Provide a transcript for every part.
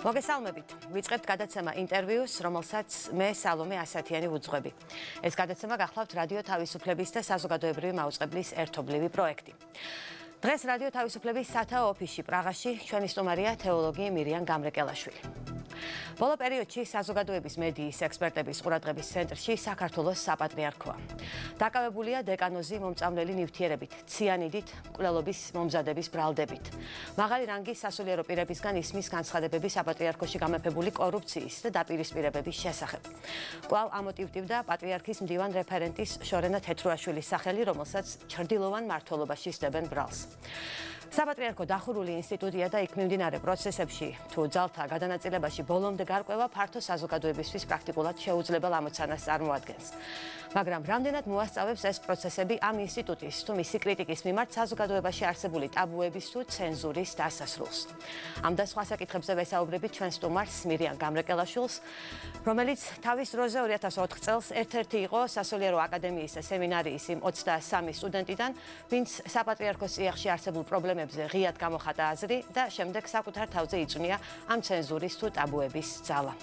მოგესალმებით. ვიწყებთ გადაცემა ინტერვიუს, რომელსაც მე სალომე ასათიანი უძღვები. ეს გადაცემა გახლავთ რადიო თავისუფლების და საზოგადოებრივი მაუწყებლის ერთობლივი პროექტი. დღეს რადიო თავისუფლების სათაო ოფისში პრაღაში ჩვენი სტუმარია თეოლოგი მირიან გამრეკელაშვილი. ბოლო პერიოდში საზოგადოების მედიის ექსპერტების ყურადღების ცენტრში საქართველოს საპატრიარქოა. დაკავებულია დეკანოზი მომწამლელი ნივთიერებით, ციანიდით, კვლელობის მომზადების ბრალდებით. მაღალი რანგის სასულიერო პირებისგან ისმის განცხადებები საპატრიარქოში გამეფებული კორუფციის და დაპირისპირებების შესახებ. კვლავ ამოტივტივდა პატრიარქის მდივან რეფერენტის შორენა თეთრუაშვილის სახელი, რომელსაც ჩრდილოვან მართლობაში სწდებენ ბრალს. საპატრიარქო დახურული ინსტიტუტია და იქ მიმდინარე პროცესებში თუ ძალთა გადანაწილებაში ბოლომდე გარკვევა ფართო საზოგადოებისთვის პრაქტიკულად შეუძლებელ ამოცანას წარმოადგენს. მაგრამ რამდენად მოასწავებს ეს პროცესები ამ ინსტიტუტის თუ მისი კრიტიკის მიმართ საზოგადოებაში არსებული ტაბუების თუ ცენზურის დასასრულს. ამ და სხვა საკითხებზე ვესაუბრებით ჩვენ სტუმარს მირიან გამრეკელაშვილს, რომელიც თავის როზე 2004 წელს ერთ-ერთი იყო სასულიერო აკადემიის სემინარიის იმ 23 სტუდენტიდან, ვინც საპატრიარქოს წიაღში არსებულ პრობლემებს პრობლემებზე ღიად გამოხატა აზრი და შემდეგ საკუთარ თავზე იწვნია ამ ცენზურის თუ ტაბუების ძალა.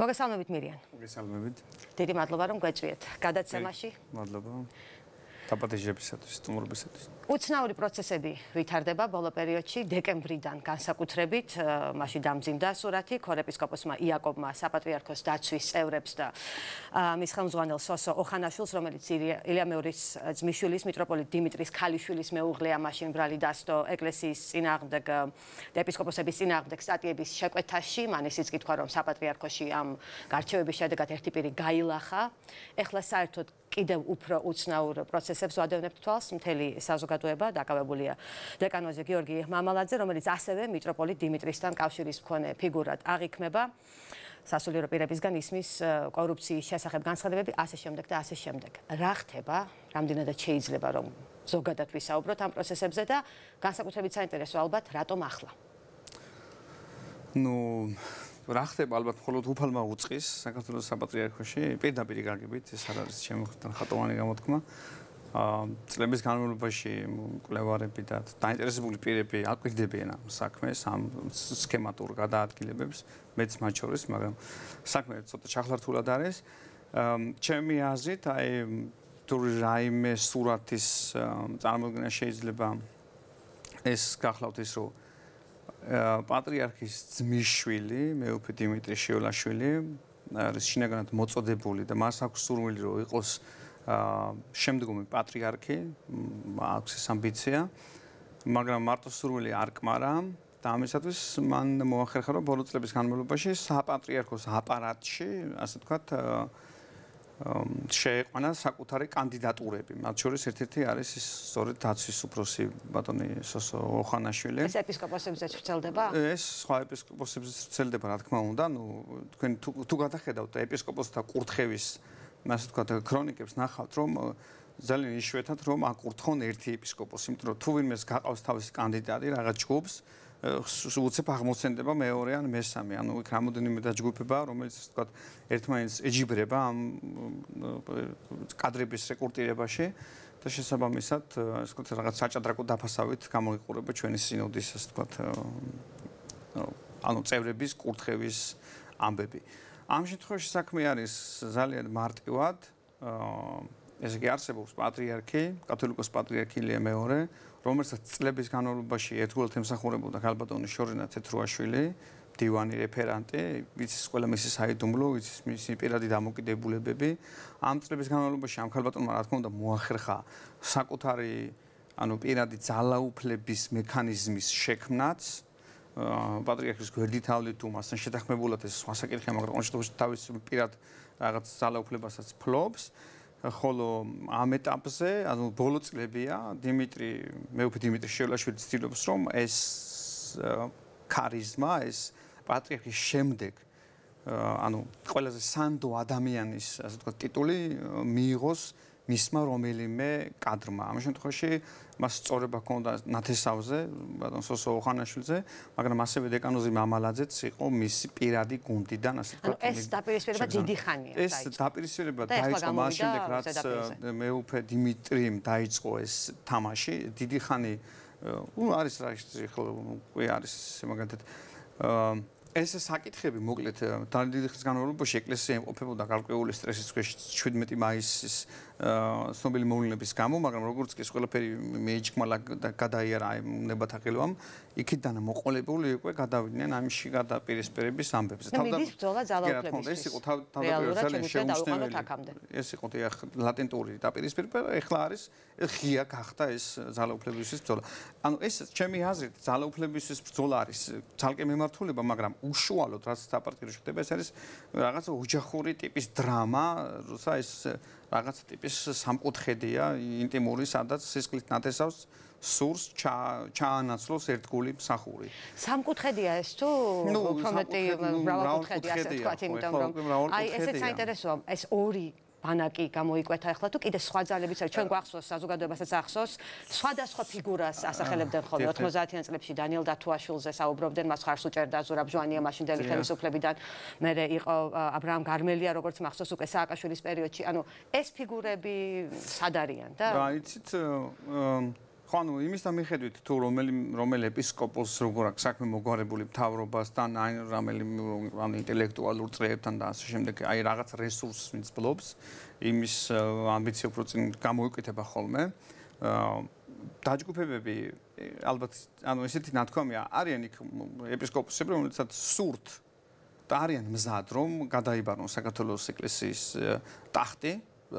მოგესალმებით, მირიან. მოგესალმებით. დიდი მადლობა, რომ გვეწვიეთ. გადაცემაში. მადლობა. დაპატიჟებისათვის, სტუმრობისათვის. უცნაური პროცესები ვითარდება ბოლო პერიოდში, დეკემბრიდან განსაკუთრებით, მასში დამძიმდა სურათი კორეპისკოპოსმა იაკობმა საპატრიარქოს დაცვის წევრებს და მის ხელმძღვანელ სოსო ოხანაშვილს, რომელიც ილია მეორის ძმისშვილის მიტროპოლიტ დიმიტრის ქალიშვილის მეუღლეა, მასში ბრალი დასტო ეკლესიის წინააღმდეგ და ეპისკოპოსების წინააღმდეგ სტატიების შეკვეთაში, მანესიც კითხვა რომ საპატრიარქოში ამ გარჩევების შედეგად ერთი პირი გაილახა. ეხლა საერთოდ კიდევ უფრო უცნაურ პროცესებს ვადევნებთ თვალს მთელი საზოგადოება დაკავებულია დეკანოზე გიორგი მამალაძე რომელიც ასევე მიტროპოლიტ დიმიტრისთან კავშირის მქონე ფიგურად აღიქმება სასულიერო პირებისგან ისმის კორუფციის შესახებ განცხადებები ასე შემდეგ და ასე შემდეგ რა ხდება რამდენადაც შეიძლება რომ ზოგადად ვისაუბროთ ამ პროცესებზე და განსაკუთრებით საინტერესო ალბათ რატომ ახლა ну რა ხდება ალბათ მხოლოდ უფალმა უצყის საქართველოს საპატრიარქოში პირდაპირ გაგებით ეს არის ჩემი ხთან ხატოვანი გამოთქმა აა წლების განმავლობაში კვლევარები და დაინტერესებული პირები აკვირდებიან ამ საქმეს ამ სქემატურ გადაადგილებებს მეც მათ შორის მაგრამ საქმე ცოტა ჩახლართულად არის აა ჩემი აზრით აი თურჟაიმე სურათის წარმოგენა შეიძლება ეს გახლავთ ის რომ პატრიარქის ძმისშვილი, მეუფე დიმიტრი შეულაშვილი, არის შინაგანად მოწოდებული და მას აქვს სურვილი, რომ იყოს შემდგომი პატრიარქი, აქვს ეს ამბიცია, მაგრამ მარტო სურვილი არ კმარა და ამისათვის მან მოახერხა, რომ ბოლო წლების განმავლობაში საპატრიარქოს აპარატში, ასე თქვათ, აა შეეყვანა საკუთარი კანდიდატურები. მათ შორის ერთ-ერთი არის ის სწორედ დაცვის უფროსი ბატონი სოსო ოხანაშვილი. ეს ეპისკოპოსებზეც ვრცელდება? ეს სხვა ეპისკოპოსებზეც ვრცელდება, რა თქმა უნდა. ნუ თქვენ თუ გადახედავთ ეპისკოპოსთა კურთხევის, ასე თქვა და ქრონიკებს ნახავთ, რომ ძალიან იშვეთათ, რომ აკურთხონ ერთი ეპისკოპოსი, იმიტომ რომ თუ ვინმეს გაყავს თავის კანდიდატი რაღაც ჯგუფს, უცებ აღმოცენდება მეორე ან მესამე, ანუ იქ რამოდენიმე დაჯგუფება, რომელიც თქვა ერთმანეთს ეჯიბრება ამ კადრების რეკურტირებაში და შესაბამისად, ასე ვთქვათ, რაღაც საჭადრაკო დაფასავით გამოიყურება ჩვენი სინოდის, ასე ვთქვათ, ანუ წევრების კურთხევის ამბები. ამ შემთხვევაში საქმე არის ძალიან მარტივად აა ესე იგი არსებობს პატრიარქი, კათოლიკოს პატრიარქი ლია მეორე, რომელსაც წლების განმავლობაში ერთგულად ემსახურებოდა ქალბატონის შორენა თეთრუაშვილი, დივანი რეფერანტი, ვიცის ყველა მისი საიდუმლო, ვიცის მისი პირადი დამოკიდებულებები. ამ წლების განმავლობაში ამ ქალბატონმა რა თქმა უნდა მოახერხა საკუთარი ანუ პირადი ძალაუფლების მექანიზმის შექმნაც ა პატრიარქის გვერდით ავლით თუ მასთან შეთანხმებულად ეს სხვა საკითხია მაგრამ ყოველ შემთხვევაში თავის პირად რაღაც ძალაუფლებასაც ფლობს ხოლო ამ ეტაპზე, ანუ ბოლო წლებია, დიმიტრი, მე უფრო დიმიტრი შევლაშვილი ცდილობს, რომ ეს ქარიზმა, ეს პატრიარქის შემდეგ ანუ ყველაზე სანდო ადამიანის, ასე ვთქვათ, ტიტული მიიღოს მისმა რომელიმე კადრმა. ამ შემთხვევაში მას წორება ქონდა ნათესავზე, ბატონ სოსო ხანაშვილზე, მაგრამ ასევე დეკანოზი მამალაძეც იყო მისი პირადი გუნდიდან, ასე ვთქვათ. ეს დაპირისპირება დიდი ხანია. ეს დაპირისპირება დაიწყო მას შემდეგ, რაც მეუფე დიმიტრიმ დაიწყო ეს თამაში. დიდი ხანი ну არის რა ხო კი არის მაგათეთ ეს საკითხები მოკლედ დიდი ხნის განმავლობაში ეკლესია იმყოფებოდა გარკვეული სტრესის ქვეშ 17 მაისის ცნობილი მოვლენების გამო, მაგრამ როგორც კი ეს ყველაფერი მეეჭქმალა და გადაიარა ნებათა ხელვამ, იქიდან მოყოლებული უკვე გადავიდნენ ამში გადაპირისპირების ამბებს. თავდაპირველად ეს ბრძოლა ძალაუფლების ეს იყო თავდაპირველად ძალიან შეუმჩნეველი. ეს იყო ეხ ლატენტური დაპირისპირება, ეხლა არის ღია გახდა ეს ძალაუფლებისთვის ბრძოლა. ანუ ეს ჩემი აზრით ძალაუფლებისთვის ბრძოლა არის ძალკე მემართულება, მაგრამ უშუალოდ რაც საპარტიო შეხდება, ეს არის რაღაცა უჯახური ტიპის დრამა, როცა ეს რაღაც ტიპის სამკუთხედია ინტიმური, სადაც სისხლით ნათესავს სურს ჩაანაცვლოს ერთგული მსახური. სამკუთხედია ეს თუ უფრო მეტი რაღაც კუთხედია, ასე თქვა, იმიტომ რომ აი ესეც საინტერესოა, ეს ორი ბანაკი გამოიკვეთა ახლა თუ კიდე სხვა ძალებიც არის ჩვენ გვახსოვს საზოგადოებასაც ახსოვს სხვადასხვა ფიგურას ასახელებდნენ ხოლმე 90-იან წლებში დანიელ დათუაშვილზე საუბრობდნენ მას ხარს უჭერდა ზურაბ ჟვანია მაშინდელი ხელისუფლებიდან მე იყო აბრაამ გარმელია როგორც მახსოვს უკვე სააკაშვილის პერიოდში ანუ ეს ფიგურები სად არიან და რა იცით ხო ანუ იმისთან მიხედვით თუ რომელი რომელი ეპისკოპოსს როგორ აქვს საქმე მოგვარებული მთავრობასთან აი რომელი ან ინტელექტუალურ წრეებთან და ასე შემდეგ აი რაღაც რესურსს ვინც ბლობს იმის ამბიცია უფრო წინ გამოიკვეთება ხოლმე დაჯგუფებები ალბათ ანუ ესეთი ნათქვამია არიან იქ ეპისკოპოსები რომელიცაც სურთ და არიან მზად რომ გადაიბარონ საქართველოს ეკლესიის ტახტი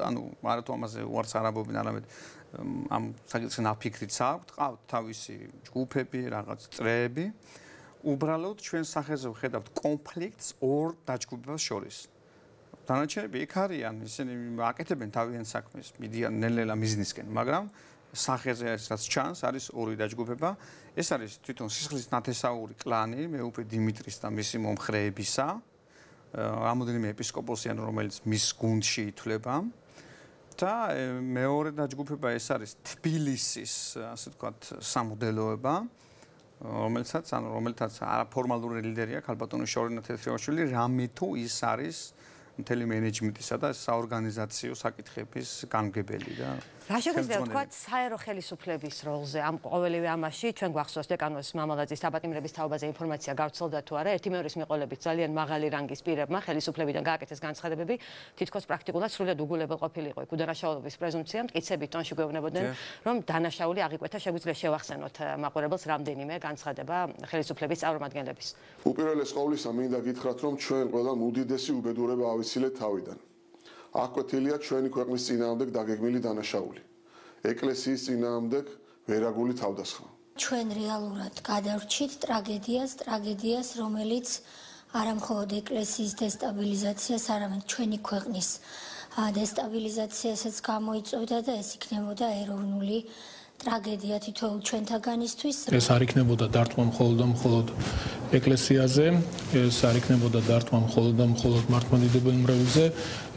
ანუ მარათო ამაზე უარს არ ამბობენ არამედ ამ საკითხზე ნაფიქრიც აქვთ, ყავთ თავისი ჯგუფები, რაღაც წრეები. უბრალოდ ჩვენ სახეზე ვხედავთ კონფლიქტს ორ დაჯგუფებას შორის. დანარჩენები იქ არიან, ისინი აკეთებენ თავიანთ საქმეს, მიდიან ნელ-ნელა ბიზნესკენ, მაგრამ სახეზე რაც ჩანს, არის ორი დაჯგუფება. ეს არის თვითონ სისხლის ნათესაური კლანი, მეუფე დიმიტრის და მისი მომხრეებისა. რამოდენიმე ეპისკოპოსი ან რომელიც მის გუნდში ითვლება. და მეორე დაჯგუფება ეს არის თბილისის ასე ვთქვათ სამოდელოება რომელსაც ან რომელთაც არაფორმალური ლიდერია ქალბატონი შორენა თეთრიაშვილი რამეთუ ის არის მთელი მენეჯმენტისა და საორგანიზაციო საკითხების განგებელი და რა შეგვიძლია თქვა საერო ხელისუფლების როლზე ამ ყოველივე ამაში ჩვენ გვახსოვს დეკანოს მამალაძის საპატიმრების თაობაზე ინფორმაცია გავრცელდა თუ არა ერთი მეორის მიყოლებით ძალიან მაღალი რანგის პირებმა ხელისუფლებიდან გააკეთეს განცხადებები თითქოს პრაქტიკულად სრულად უგულებელ ყოფილიყო იქ უდანაშაულობის პრეზუმფცია მტკიცებით ტონში გვევნებოდნენ რომ დანაშაული აღიკვეთა შეგვიძლია შევახსენოთ მაყურებელს რამდენიმე განცხადება ხელისუფლების წარმომადგენლების უპირველეს ყოვლისა მინდა გითხრათ რომ ჩვენ ყველა მუდიდესი უბედურება ავიცილეთ თავიდან აკვეთილია ჩვენი ქვეყნის წინააღმდეგ დაგეგმილი დანაშაული. ეკლესიის წინააღმდეგ ვერაგული თავდასხმა. ჩვენ რეალურად გადავრჩით ტრაგედიას, ტრაგედიას, რომელიც არამხოლოდ ეკლესიის დესტაბილიზაციას, არამედ ჩვენი ქვეყნის დესტაბილიზაციასაც გამოიწვევდა და ეს იქნებოდა ეროვნული ტრაგედია თითოეულ ჩვენთაგანისთვის. ეს არ იქნებოდა დარტყმა მხოლოდ და მხოლოდ ეკლესიაზე, ეს არ იქნებოდა დარტყმა მხოლოდ და მხოლოდ მართმადიდებელ მრევლზე,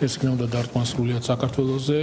ეს იქნებოდა დარტყმა სრულიად საქართველოსზე,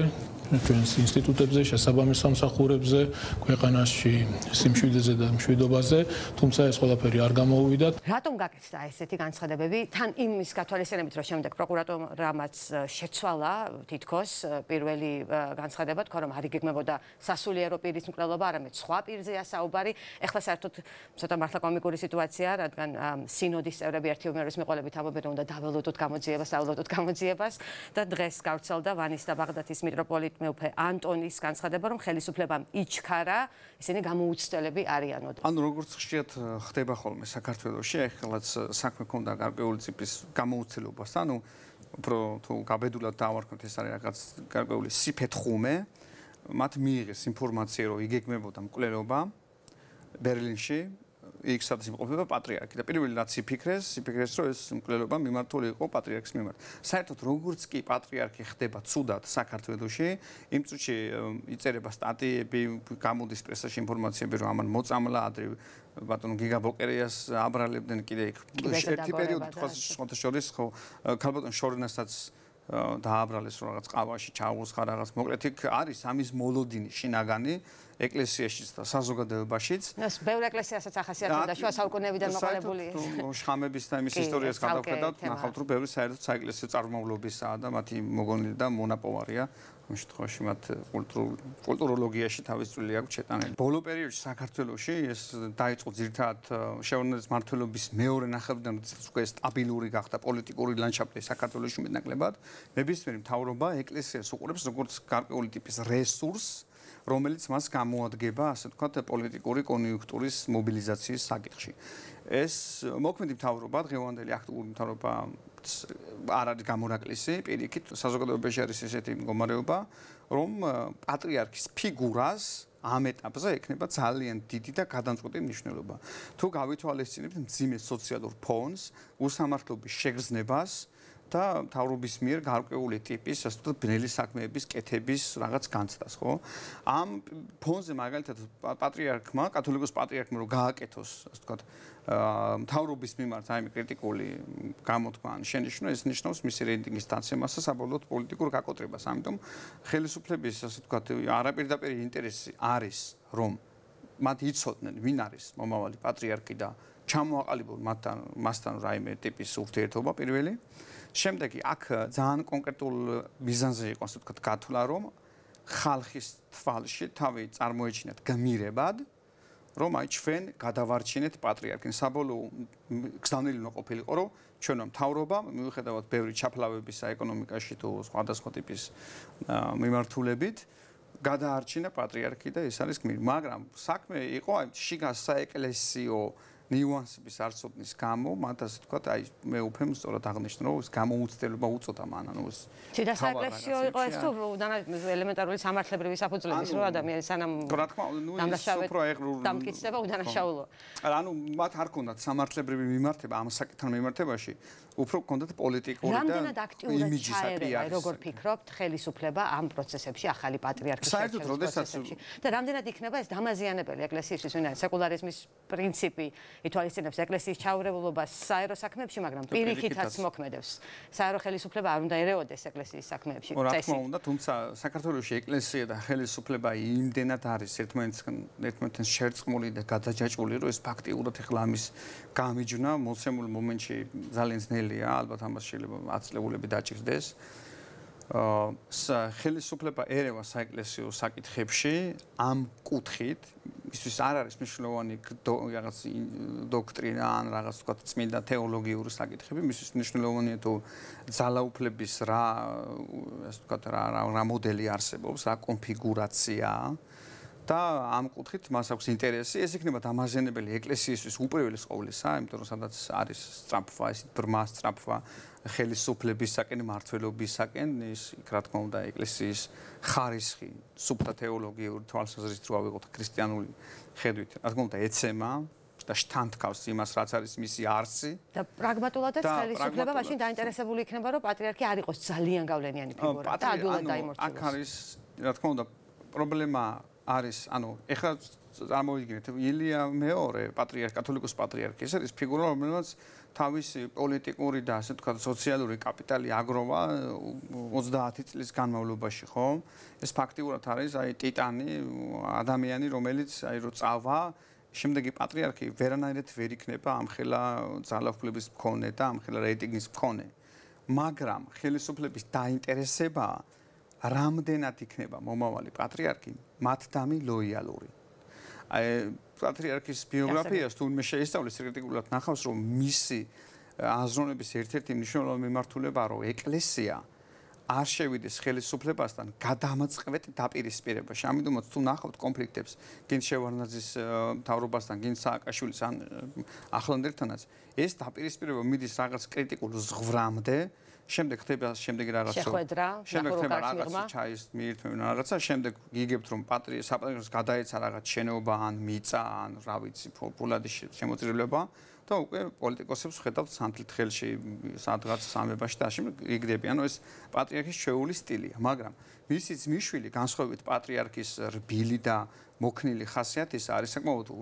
ჩვენს ინსტიტუტებზე, შესაბამის სამსახურებზე, ქვეყანაში სიმშვიდეზე და მშვიდობაზე, თუმცა ეს ყველაფერი არ გამოუვიდა. რატომ გაკეთდა ესეთი განცხადებები? თან იმის გათვალისწინებით, რომ შემდეგ პროკურატურამაც შეცვალა თითქოს პირველი განცხადება თქვა, რომ არიგეგმებოდა სასულიერო პირის მკვლელობა, არამედ სხვა პირზე ასაუბარი. ეხლა საერთოდ ცოტა მართლა კომიკური სიტუაციაა, რადგან სინოდის წევრები ერთი უმეროს მიყოლებით ამბობენ, უნდა დაველოდოთ გამოძიებას, დაველოდოთ გამოძიებას და დღეს გავრცელდა ვანის და ბაღდათის მიტროპოლიტ მეუფე ანტონის განცხადება რომ ხელისუფლებამ იჩქარა ისინი გამოუცდელები არიანო ანუ როგორც ხშირად ხდება ხოლმე საქართველოსში ახლაც საქმე კონდა გარკვეული ციფის გამოუცდელობას ანუ უფრო თუ გაბედულად დავარქვით ეს არის რაღაც გარკვეული სიფეთხუმე მათ მიიღეს ინფორმაცია რომ იგეგმებოდა მკვლელობა ბერლინში იქ სადაც იმყოფება პატრიარქი და პირველი რაც იფიქრეს, იფიქრეს, რომ ეს მკვლელობა მიმართული იყო პატრიარქს მიმართ. საერთოდ როგორც კი პატრიარქი ხდება ცუდად საქართველოსში, იმ წუთში იწერება სტატიები, გამოდის პრესაში ინფორმაციები, რომ ამან მოწამლა ადრე ბატონ გიგაბოკერიას აბრალებდნენ კიდე იქ. ერთი პერიოდი თქვა შეხოთ შორის ხო ქალბატონ შორენასაც დააბრალეს რომ რაღაც ყავაში ჩავოს ხარ რაღაც მოკლედ იქ არის სამის მოლოდინი შინაგანი ეკლესიაშიც და საზოგადოებაშიც. ეს ბევრი ეკლესიასაც ახასიათებდა შუა საუკუნეებიდან მოყოლებული. შხამების და მის ისტორიას გადავხედავთ, ნახავთ რომ ბევრი საერთოდ საეკლესიო წარმომავლობისაა და მათი მოგონილი და მონაპოვარია ამ შემთხვევაში მათ კულტუროლოგიაში თავის წვლილი აქვს შეტანილი. ბოლო პერიოდში საქართველოსში ეს დაიწყო ძირთად შეურნების მართლობის მეორე ნახევრიდან უკვე სტაბილური გახდა პოლიტიკური ლანდშაფტი საქართველოსში მეტნაკლებად. ნებისმიერი მთავრობა ეკლესიას უყურებს როგორც გარკვეული ტიპის რესურსს რომელიც მას გამოადგება, ასე ვთქვათ, პოლიტიკური კონიუნქტურის მობილიზაციის საკითხში. ეს მოქმედი მთავრობა, დღევანდელი აქტიური მთავრობა არ არის გამორაკლისი, პირიქით, საზოგადოებაში არის ესეთი მდგომარეობა, რომ პატრიარქის ფიგურას ამ ეტაპზე ექნება ძალიან დიდი და გადამწყვეტი მნიშვნელობა. თუ გავითვალისწინებთ ძიმეს სოციალურ ფონს, უსამართლობის შეგრძნებას, და თავრობის მიერ გარკვეული ტიპის ასე ბნელი საქმეების კეთების რაღაც განცდას, ხო? ამ ფონზე მაგალითად პატრიარქმა, კათოლიკოს პატრიარქმა რომ გააკეთოს, ასე ვთქვათ, აა თავრობის მიმართ აი კრიტიკული გამოთქმა, შენიშნო ეს ნიშნავს მისი რეიტინგის დაცემას და საბოლოოდ პოლიტიკურ გაკოტრებას. ამიტომ ხელისუფლების ასე ვთქვათ, არაპირდაპირ ინტერესი არის, რომ მათ იცოდნენ, ვინ არის მომავალი პატრიარქი და ჩამოაყალიბონ მათთან მასთან რაიმე ტიპის ურთიერთობა პირველი. შემდეგი აქ ძალიან კონკრეტულ მიზანზე იყოს თქო გათვლა რომ ხალხის თვალში თავი წარმოეჩინათ გმირებად რომ აი ჩვენ გადავარჩინეთ პატრიარქინ საბოლოო გზანელი ნოყოფილიყო რომ ჩვენო მთავრობა მიუხედავად ბევრი ჩაფლავებისა ეკონომიკაში თუ სხვადასხვა ტიპის მიმართულებით გადაარჩინა პატრიარქი და ეს არის გმირი მაგრამ საქმე იყო აი შიგა საეკლესიო ნიუანსების არცოდნის გამო, მათ ასე ვთქვათ, აი მე უფემ სწორად აღნიშნო, რომ ეს გამოუცდელობა უწოდა მან, ანუ ეს შედა საეკლესიო იყო ეს თუ დანარჩენი ელემენტარული სამართლებრივი საფუძვლების რო ადამიანი სანამ რა თქმა უნდა, ნუ ის უფრო ეგრული დამკიცდება უდანაშაულო. ანუ მათ არ ქონდათ სამართლებრივი მიმართება ამ საკითხთან მიმართებაში, უფრო გქონდათ პოლიტიკური და იმიჯის აპია როგორ ფიქრობთ ხელისუფლება ამ პროცესებში ახალი პატრიარქის საერთოდ როდესაც და რამდენად იქნება ეს დამაზიანებელი ეკლესიისთვის ვინაიდან სეკულარიზმის პრინციპი ითვალისწინებს ეკლესიის ჩაურევლობას საერო საქმეებში მაგრამ პირიქითაც მოქმედებს საერო ხელისუფლება არ უნდა ერეოდეს ეკლესიის საქმეებში წესი რა თქმა უნდა თუმცა საქართველოსი ეკლესია და ხელისუფლება იმდენად არის ერთმანეთთან ერთმანეთთან შერწმული და გადაჯაჭვული რომ ეს ფაქტიურად ეხლა ამის გამიჯნა მოცემულ მომენტში ძალიან ძნელია ძნელია, ალბათ ამას შეიძლება აცლებულები დაჭirdდეს. აა ხელისუფლება ერევა საეკლესიო საკითხებში ამ კუთხით ისვის არ არის მნიშვნელოვანი რაღაც დოქტრინა ან რაღაც თქვა წმინდა თეოლოგიური საკითხები, ისვის მნიშვნელოვანია თუ ძალაუფლების რა ასე თქვა რა რა მოდელი არსებობს, რა კონფიგურაციაა. და ამ კუთხით მას აქვს ინტერესი. ეს იქნება დამაზენებელი ეკლესიისთვის უპირველეს ყოვლისა, იმიტომ რომ სადაც არის სტრაფვა, ეს ბრმა სტრაფვა ხელისუფლებისაკენ, მართლობისაკენ, ის იქ რა თქმა უნდა ეკლესიის ხარისხი, სუფთა თეოლოგიური თვალსაზრისით რო ავიღოთ ქრისტიანული ხედვით, რა თქმა უნდა ეცემა და შთანთქავს იმას, რაც არის მისი არსი. და პრაგმატულადაც ხელისუფლება მაშინ დაინტერესებული იქნება, რომ პატრიარქი არ იყოს ძალიან გავლენიანი ფიგურა და ადვილად დაიმორჩილოს. აქ არის რა თქმა უნდა პრობლემა არის, ანუ ეხლა წარმოვიდგინეთ, ილია მეორე პატრიარქ კათოლიკოს პატრიარქი, ეს არის ფიგურა, რომელსაც თავისი პოლიტიკური და ასე თქვა სოციალური კაპიტალი აგროვა 30 წლის განმავლობაში, ხო? ეს ფაქტიურად არის აი ტიტანი, ადამიანი, რომელიც აი რო წავა შემდეგი პატრიარქი ვერანაირად ვერ იქნება ამხელა ძალაუფლების მქონე და ამხელა რეიტინგის მქონე. მაგრამ ხელისუფლების დაინტერესება რამდენად იქნება მომავალი პატრიარქი მათთანი ლოიალური. აი პატრიარქის ბიოგრაფიას თუ მე შეისწავლე კრიტიკულად ნახავს რომ მისი აზროვნების ერთ-ერთი მნიშვნელოვანი მიმართულება რომ ეკლესია არ შევიდეს ხელისუფლებასთან გადამწყვეტ დაპირისპირებაში. ამიტომაც თუ ნახავთ კონფლიქტებს გინ შევარნაძის თავრობასთან, გინ სააკაშვილის ან ახლანდელთანაც, ეს დაპირისპირება მიდის რაღაც კრიტიკულ ზღვრამდე, შემდეგ ხდება შემდეგ რაღაცა შეხვედრა შემდეგ ხდება რაღაცა ჩაის მიირთმევენ რაღაცა შემდეგ გიგებთ რომ პატრიე საპატრიოს გადაეცა რაღაც შენობა ან მიწა ან რა ვიცი ფულადის შემოწირულობა და უკვე პოლიტიკოსებს ხედავთ სანთლითხელში სადღაც სამებაში და ამ იგდები ანუ ეს პატრიარქის შეული სტილია მაგრამ ვისიც მიშვილი განსხვავებით პატრიარქის რბილი და მოქნილი ხასიათის არის საკმაოდ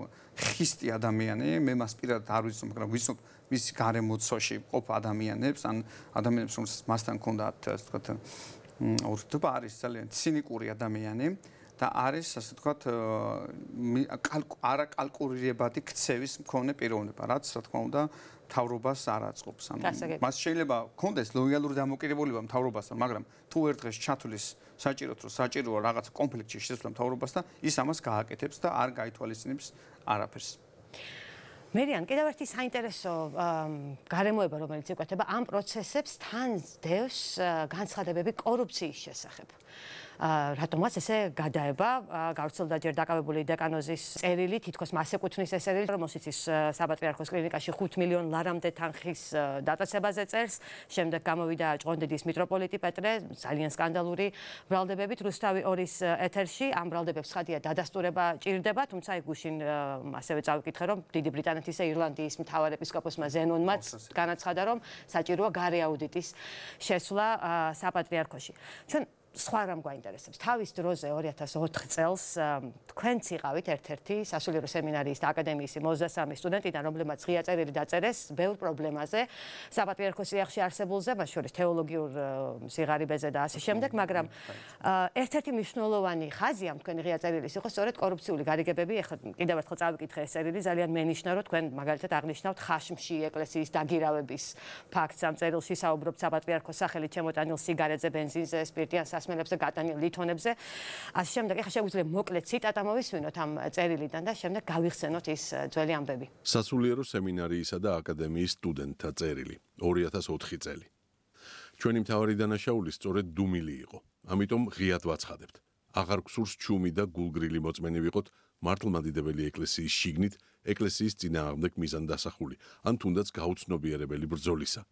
ხისტი ადამიანი მე მას პირად არ ვიცნობ მაგრამ ვიცნობ მის გარემოცოში ყოფ ადამიანებს ან ადამიანებს რომელსაც მასთან ჰქონდათ ასე ვთქვათ ორთობა არის ძალიან ცინიკური ადამიანები და არის ასე ვთქვათ არაკალკულირებადი ქცევის მქონე პიროვნება, რაც რა თქმა უნდა თავრობას არ აწყობს. ანუ მას შეიძლება ქონდეს ლოიალური დამოკიდებულება თავრობასთან, მაგრამ თუ ერთხელ ჩათulis საჭიროთ რომ საჭიროა რაღაც კონფლიქტში შეცვლა თავრობასთან, ის ამას გააკეთებს და არ გაითვალისწინებს არაფერს. მერიან, კიდევ ერთი საინტერესო გარემოება, რომელიც ეკვეთება ამ პროცესებს, თან დევს განცხადებები კორუფციის შესახებ. რატომაც ესე გადაება გავრცელდა ჯერ დაკავებული დეკანოზის წერილი თითქოს მას ეკუთვნის ეს წერილი რომელშიც ის საპატრიარქოს კლინიკაში 5 მილიონ ლარამდე თანხის დაწესებაზე წერს შემდეგ გამოვიდა ჭონდედის მიტროპოლიტი პეტრე ძალიან სკანდალური ბრალდებებით რუსთავი ორის ეთერში ამ ბრალდებებს ხადია დადასტურება ჭირდება თუმცა იგუშინ ასევე წავიკითხე რომ დიდი ბრიტანეთის და ირლანდიის მთავარეპისკოპოსმა ზენონმაც განაცხადა რომ საჭიროა გარე აუდიტის შესვლა საპატრიარქოში ჩვენ სხვა რამ გვაინტერესებს. თავის დროზე 2004 წელს თქვენც იყავით ერთ-ერთი სასულიერო სემინარიის აკადემიის მოზასამი სტუდენტიდან, რომლებმაც ღია წერილი დაწერეს ბევრ პრობლემაზე, საპატრიარქოს სიახში არსებულზე, მას შორის თეოლოგიურ სიღარიბეზე და ასე შემდეგ, მაგრამ ერთ-ერთი მნიშვნელოვანი ხაზი ამ თქვენი ღია წერილის იყო სწორედ კორუფციული გარიგებები. ეხლა კიდევ ერთხელ წავიკითხე ეს წერილი, ძალიან მენიშნა, რომ თქვენ მაგალითად აღნიშნავთ ხაშმში ეკლესიის დაგირავების ფაქტს ამ წერილში საუბრობთ საპატრიარქოს სახელით შემოტანილ სიგარეთზე, ბენზინზე, სპირტიან სასმელებზე გადანილ ლითონებზე. ასე შემდეგ, ახლა შეგვიძლია მოკლედ ციტატა მოვისმინოთ ამ წერილიდან და შემდეგ გავიხსენოთ ის ძველი ამბები. სასულიერო სემინარიისა და აკადემიის სტუდენტთა წერილი 2004 წელი. ჩვენი მთავარი დანაშაული სწორედ დუმილი იყო. ამიტომ ღიად ვაცხადებთ. აღარ გსურს ჩუმი და გულგრილი მოწმენი ვიყოთ მართლმადიდებელი ეკლესიის შიგნით ეკლესიის ძინააღმდეგ მიზანდასახული ან თუნდაც გაუცნობიერებელი ბრძოლისა.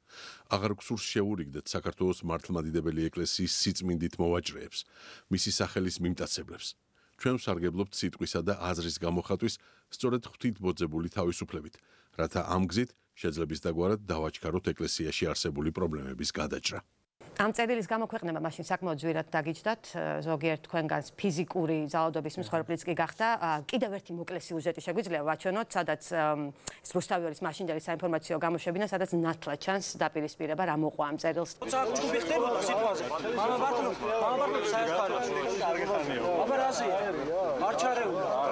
აღარ გსურს შეურიგდეთ საქართველოს მართლმადიდებელი ეკლესიის სიწმინდით მოვაჭრეებს, მისი სახელის მიმტაცებლებს. ჩვენ ვსარგებლობთ სიტყვისა და აზრის გამოხატვის სწორედ ღვთითბოძებული თავისუფლებით, რათა ამგზით შეძლებს დაგوارად დავაჩქაროთ ეკლესიაში არსებული პრობლემების გადაჭრა. ამ წერილის გამოქვეყნება მაშინ საკმაოდ ძვირად დაგიჯდათ ზოგიერთ თქვენგანს ფიზიკური ზალადობის მსხვერპლიც კი გახდა კიდევ ერთი მოკლე სიუჟეტი შეგვიძლია ვაჩვენოთ სადაც ეს რუსთავიორის მაშინდელი საინფორმაციო გამოშვებინა სადაც ნათლა ჩანს დაპირისპირება რა მოყვა ამ წერილს როცა ჩუბი ხდებოდა სიტუაციაზე მამა ბათუმი მამა ბათუმი საერთოდ არ გეხარნიო აბა რა ზია მარჩარეულა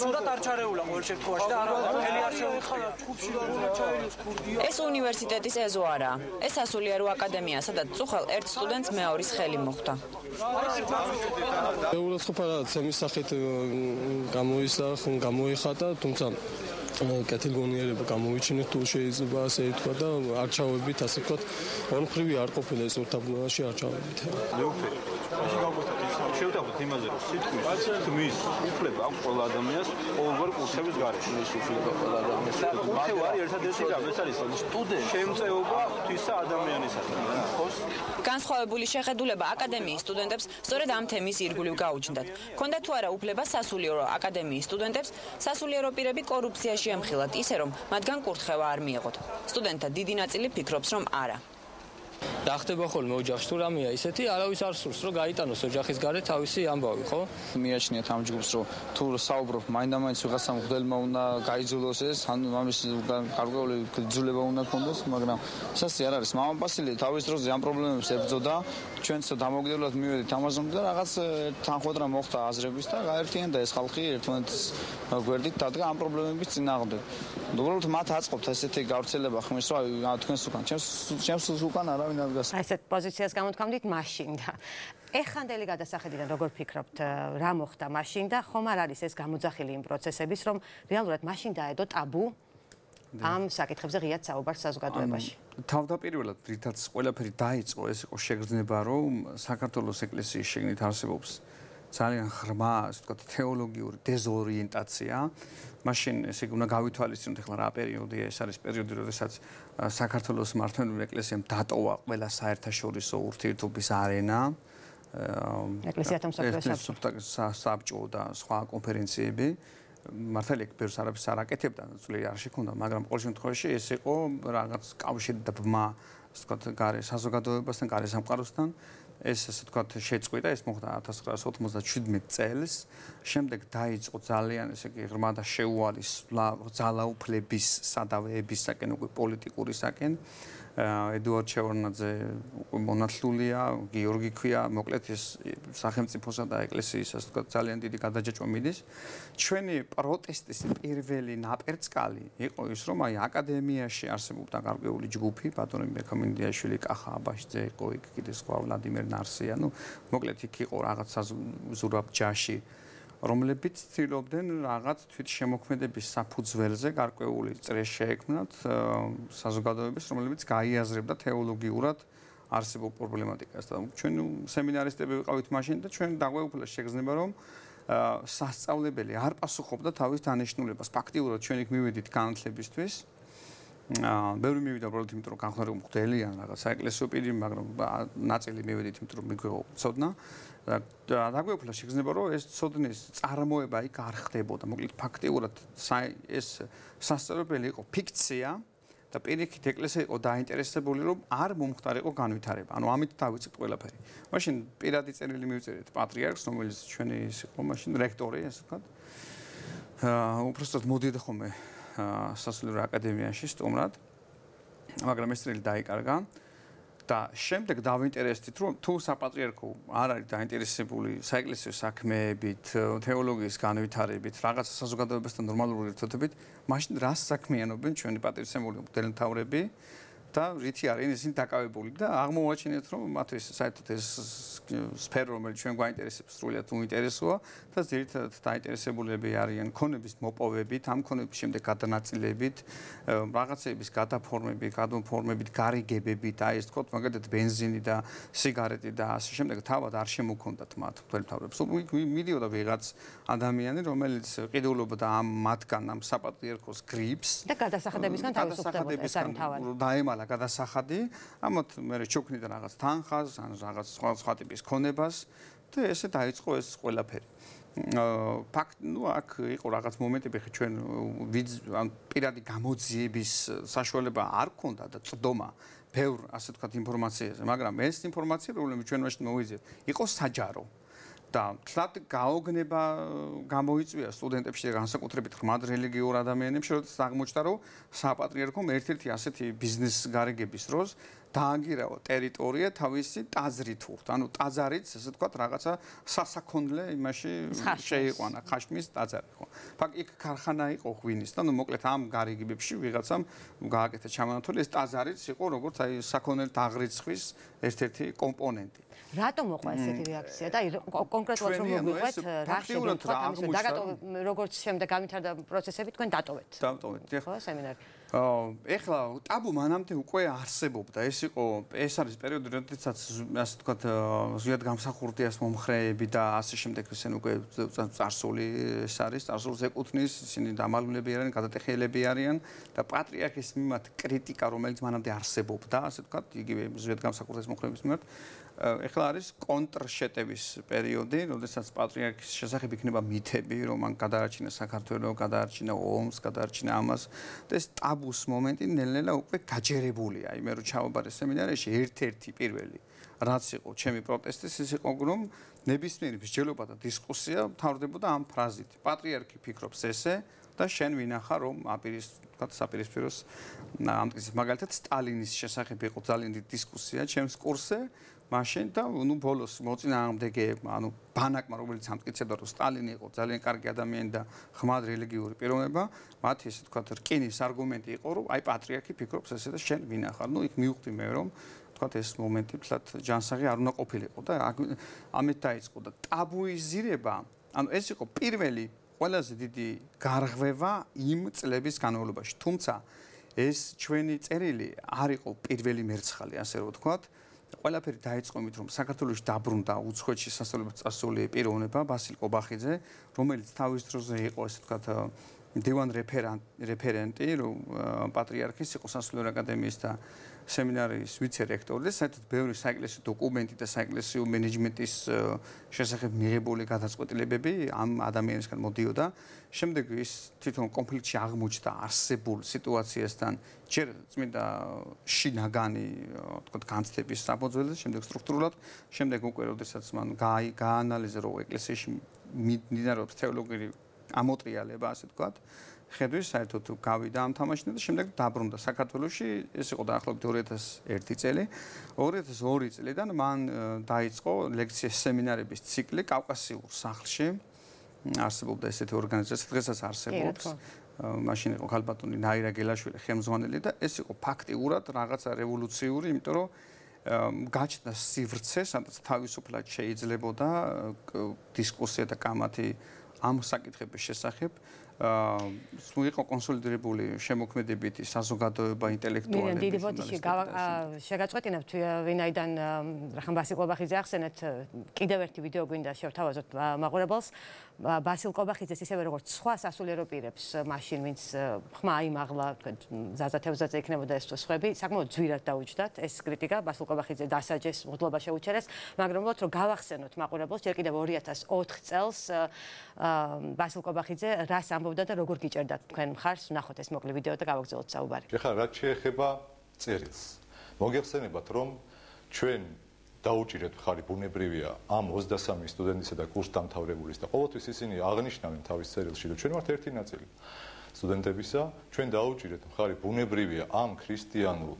ცუდად არ ჩარეულა ყოველ შემთხვევაში და არ ველი არ შევიხარა ეს უნივერსიტეტის ეზო არა ეს სასულიერო აკადემია სადაც წუხელ ერთ სტუდენტს მეორის ხელი მოხდა ეულა ცხოფა ცემის სახით გამოისა გამოიხატა თუმცა კატეგორიერება გამოიჩინეთ თუ შეიძლება ასე ითქვა და არჩევებით ასე ვთქვათ ორმხრივი არ ყოფილა ეს ორთაბლოაში არჩევებით მეუფერი შევთავაზოთ იმაზე რომ სიტყვის თმის უფლება აქვს ყველა ადამიანს ყოველგვარ კულტურების გარეშე ის უფლება ყველა ადამიანს და თუ არის ერთადერთი რამ ეს არის სტუდენტი შემწეობა თვისა ადამიანისათვის განსხვავებული შეხედულება აკადემიის სტუდენტებს სწორედ ამ თემის ირგვლივ გაუჩნდათ ქონდა თუ არა უფლება სასულიერო აკადემიის სტუდენტებს სასულიერო პირები კორუფციაში ემხილათ ისე რომ მათგან კურთხევა არ მიიღოთ სტუდენტთა დიდი ნაწილი ფიქრობს რომ არა და ხდება ხოლმე ოჯახში თუ რამეა ისეთი არავის არ სურს რომ გაიტანოს ოჯახის გარეთ თავისი ამბავი ხო მიაჩნიათ ამ ჯგუფს რომ თუ საუბრობ მაინდამაინც ვიღასთან მგდელმა უნდა გაიძულოს ეს ან მამის გარკვეული გძულება უნდა ქონდეს მაგრამ სასი არ არის მამა პასილი თავის დროზე ამ პრობლემებს ებრძოდა ჩვენც დამოუკიდებლად მივედით ამაზონზე და რაღაც თანხოდრა მოხდა აზრების და გაერთიანდა ეს ხალხი ერთმანეთს გვერდით დადგა ამ პრობლემების წინააღმდეგ უბრალოდ მათ აწყობთ ესეთი გავრცელება ხმის რა თქვენს უკან ჩემს ჩემს უკან არა მავინავდას. აი ესეთ პოზიციას გამოთქვამდით მაშინ და ეხანდელი გადასახედიდან როგორ ფიქრობთ რა მოხდა მაშინ და ხომ არ არის ეს გამოძახილი იმ პროცესების რომ რეალურად მაშინ დაედო табу ამ საკითხებზე ღიად საუბარს საზოგადოებაში. თავდაპირველად რითაც ყველაფერი დაიწყო ეს იყო შეგრძნება რომ საქართველოს ეკლესიის შეგნით არსებობს ძალიან ღრმა, ასე ვთქვათ, თეოლოგიური დეზორიენტაცია. მაშინ ესე იგი უნდა გავითვალისწინოთ ახლა რა პერიოდია, ეს არის პერიოდი, როდესაც საქართველოს მართლმადიდებელ ეკლესიამ დატოვა ყველა საერთაშორისო ურთიერთობის არენა. ეკლესიათა მსოფლიოს საბჭო და სხვა კონფერენციები მართალი ეგ ბევრს არაფერს არ აკეთებდა, ძლიერ არ შექონდა, მაგრამ ყოველ შემთხვევაში ეს იყო რაღაც კავშირი და ბმა, ასე ვთქვათ, გარე საზოგადოებასთან, გარე სამყაროსთან ეს ასე ვთქვათ შეწყვიტა ეს მოხდა 1997 წელს შემდეგ დაიწყო ძალიან ესე იგი ღრმა და შეუარის ძალაუფლების სადავეებისაკენ უკვე პოლიტიკურისაკენ ედუარდ შევარნაძე მონათლულია, გიორგი ქვია, მოკლედ ეს სახელმწიფოსა და ეკლესიისას თქვა ძალიან დიდი გადაჭჭვა მიდის. ჩვენი პროტესტის პირველი ნაპერწკალი იყო ის, რომ აი აკადემიაში არსებობდა გარკვეული ჯგუფი, ბატონი მექომენდიაშვილი, კახა აბაშძე, იყო იქ კიდე სხვა ვლადიმერ ნარსია, ну, მოკლედ იქ იყო რაღაც ზურაბ ჯაში რომლებიც ცდილობდნენ რაღაც თვითშემოქმედების საფუძველზე გარკვეული წრე შეექმნათ საზოგადოების, რომლებიც გაიაზრებდა თეოლოგიურად არსებულ პრობლემატიკას და ჩვენ სემინარისტები ვიყავით მაშინ და ჩვენ დაგვეუფლა შეგზნება რომ სასწავლებელი არ პასუხობდა თავის დანიშნულებას ფაქტიურად ჩვენ იქ მივედით განათლებისთვის აა ბევრი მივიდა უბრალოდ იმიტომ რომ განხორციელებული ან რაღაც საეკლესიო პირი მაგრამ ნაწილი მივედით იმიტომ რომ მიგვიღო ცოდნა და დაგვეუფლა შეგზნება რომ ეს ცოდნის წარმოება იქ არ ხდებოდა მოკლედ ფაქტიურად ეს სასწავლებელი იყო ფიქცია და პირიქით ეკლესია იყო დაინტერესებული რომ არ მომხდარიყო განვითარება ანუ ამით დაიწყეთ ყველაფერი მაშინ პირადი წერილი მივწერეთ პატრიარქს რომელიც ჩვენი ის იყო მაშინ რექტორი ასე ვთქვათ აა უბრალოდ მოდიდა ხოლმე სასულიერო აკადემიაში სტუმრად მაგრამ ეს წერილი დაიკარგა და შემდეგ დავინტერესდით რომ თუ საპატრიარქო არ არის დაინტერესებული საეკლესიო საქმეებით, თეოლოგიის განვითარებით, რაღაც საზოგადოებასთან ნორმალური ურთიერთობით, მაშინ რას საქმიანობენ ჩვენი პატრიცემული მდელთავრები და რითი არის ისინი დაკავებული და აღმოვაჩინეთ რომ მათთვის საერთოდ ეს სფერო რომელიც ჩვენ გვაინტერესებს სრულიად უინტერესოა და ზირთად დაინტერესებულები არიან ქონების მოპოვებით, ამ ქონების შემდეგ გადანაწილებით, რაღაცების გადაფორმებით, გადმოფორმებით, გარიგებებით, აი ეს თქო მაგალითად бенზინი და სიგარეტი და ასე შემდეგ თავად არ შემოქონდათ მათ თელთავებს. მიდიოდა ვიღაც ადამიანი რომელიც ყიდულობდა ამ მათგან ამ საპატრიარქოს გრიპს და გადასახადებისგან თავისუფლდებოდა ეს არის თავად. დაემალა გადასახადი. ამოთ მე შევქმნიდა რაღაც თანხას, ან რაღაც სხვა სხვა ტიპის ქონებას და ესე დაიწყო ეს ყველაფერი. აა ფაქტ ნუ აქ იყო რაღაც მომენტები ხე ჩვენ ვიძ ან პირადი გამოძიების საშუალება არ ქონდა და წდომა ბევრ ასე თქვა ინფორმაციაზე, მაგრამ ეს ინფორმაცია პრობლემა ჩვენ მაშინ მოვიძიეთ. იყო საჯარო და თლად გაოგნება გამოიწვია სტუდენტებში და განსაკუთრებით ღმად რელიგიურ ადამიანებში, როდესაც აღმოჩნდა, რომ საპატრიარქომ ერთ-ერთი ასეთი ბიზნეს გარეგების დროს დააგირა ტერიტორია თავისი ტაზრითურთ, ანუ ტაზარიც, ასე თქვა, რაღაცა სასაქონლე იმაში შეიყვანა, ხაშმის ტაზარი ხო. ფაქტი იქ ქარხანა იყო ღვინის და ნუ მოკლედ ამ გარეგებებში ვიღაცამ გააკეთა ჩამანათული ეს ტაზარიც იყო როგორც აი საქონელთ აღრიცხვის ერთ-ერთი კომპონენტი. რატო მოყვა ესეთი რეაქცია და კონკრეტულად რომ მოგიყვეთ რაღაც თამაში და გატო როგორც შემდეგ გამითარდა პროცესები თქვენ დატოვეთ დატოვეთ ხო სემინარი აა ეხლა ტაბუ მანამდე უკვე არსებობდა ეს იყო ეს არის პერიოდი როდესაც ასე თქვა ზუსტად გამსახურდი ეს მომხრეები და ასე შემდეგ ესენ უკვე წარსული ეს არის წარსულს ეკუთვნის ისინი დამალულები არიან გადატეხელები არიან და პატრიარქის მიმართ კრიტიკა რომელიც მანამდე არსებობდა ასე თქვა იგივე ზუსტად გამსახურდი ეს მომხრეების მიმართ ეხლა არის კონტრშეტევის პერიოდი, როდესაც პატრიარქის შესახებ იქნება მითები, რომ ან გადაარჩინა საქართველო, გადაარჩინა ომს, გადაარჩინა ამას. და ეს ტაბუს მომენტი ნელ-ნელა უკვე გაჯერებულია. იმე რო ჩავაბარე სემინარიაში ერთ-ერთი პირველი რაც იყო ჩემი პროტესტი, ეს იყო რომ ნებისმიერი მსჯელობა და დისკუსია თავდებოდა ამ ფრაზით. პატრიარქი ფიქრობს ესე და შენ ვინახარ რომ აპირის თქვა საპირისპიროს ამ დღეს მაგალითად სტალინის შესახებ იყო ძალიან დიდი დისკუსია ჩემს კურსზე მაშინ და ნუ ბოლოს მოწინააღმდეგე ანუ ბანაკმა რომელიც ამტკიცებდა რომ სტალინი იყო ძალიან კარგი ადამიანი და ხმად რელიგიური პიროვნება მათი ესე თქვა რკინის არგუმენტი იყო რომ აი პატრიარქი ფიქრობს ესე და შენ ვინა ხარ ნუ იქ მიუხვდი მე რომ თქვა ეს მომენტი ფლათ ჯანსაღი არ უნდა ყოფილიყო და ამეთ დაიწყო და ტაბუიზირება ანუ ეს იყო პირველი ყველაზე დიდი გარღვევა იმ წლების განმავლობაში თუმცა ეს ჩვენი წერილი არ იყო პირველი მერცხალი ასე რომ თქვათ ყველაფერი დაიწყო იმით, რომ საქართველოს დაბრუნდა უცხოეთში სასწავლებლად წასული პიროვნება, ბასილ კობახიძე, რომელიც თავის დროზე იყო, ასე ვთქვათ, დივან რეფერენტი პატრიარქის იყო სასულიერო აკადემიის და სემინარიის ვიცერექტორი და საერთოდ ბევრი საეკლესიო დოკუმენტი და საეკლესიო მენეჯმენტის შესახებ მიღებული გადაწყვეტილებები ამ ადამიანისგან მოდიოდა. შემდეგ ის თვითონ კონფლიქტში აღმოჩნდა არსებულ სიტუაციასთან, ჯერ წმინდა შინაგანი, თქო, განცდების საფუძველზე, შემდეგ სტრუქტურულად, შემდეგ უკვე როდესაც მან გაანალიზა რო ეკლესიაში მიდინარეობს თეოლოგიური ამოტრიალება ასე თქვა. ხედვის საერთოდ გავიდა ამ თამაშიდან და შემდეგ დაბრუნდა საქართველოში. ეს იყო დაახლოებით 2001 წელი. 2002 წლიდან მან დაიწყო ლექციის სემინარების ციკლი კავკასიურ სახლში. არსებობდა ესეთი ორგანიზაცია, დღესაც არსებობს. მაშინ იყო ხალბატონი ნაირა გელაშვილი ხელმძღვანელი და ეს იყო ფაქტიურად რაღაცა რევოლუციური, იმიტომ რომ გაჩნდა სივრცე, სადაც თავისუფლად შეიძლება და დისკუსია და კამათი ამ საკითხების შესახებ აა სულ იყო კონსოლიდირებული შემოქმედებითი საზოგადოება ინტელექტუალები. მე დიდი ბოდიში შეგაწყვეტინებთ ვინაიდან რახან ბასილ ყობახიძე ახსენეთ კიდევ ერთი ვიდეო გვინდა შევთავაზოთ მაყურებელს. აა ბასილ ყობახიძეს ისევე როგორც სხვა სასულიერო პირებს მაშინ ვინც ხმა იმაღლა ზაზათევზაძე ექნებოდა ეს სხვები საკმაოდ ძვირად დაუჭდათ ეს კრიტიკა ბასილ ყობახიძე დასაჯეს მოძლობა შეუჩერეს მაგრამ მოთ რომ გავახსენოთ მაყურებელს ჯერ კიდევ 2004 წელს ბასილ ყობახიძე რას ამბობდა და როგორ გიჭერდა თქვენ მხარს ნახოთ ეს მოკლე ვიდეო და გავაგზავნოთ საუბარი ეხლა რაც შეეხება წერილს მოგეხსენებათ რომ ჩვენ დაუჭირეთ ხარი ბუნებრივია ამ 23 სტუდენტისა და კურსდამთავრებულის და ყოველთვის ისინი აღნიშნავენ თავის წერილში რომ ჩვენ ვართ ერთი ნაწილი სტუდენტებისა ჩვენ დაუჭირეთ ხარი ბუნებრივია ამ ქრისტიანულ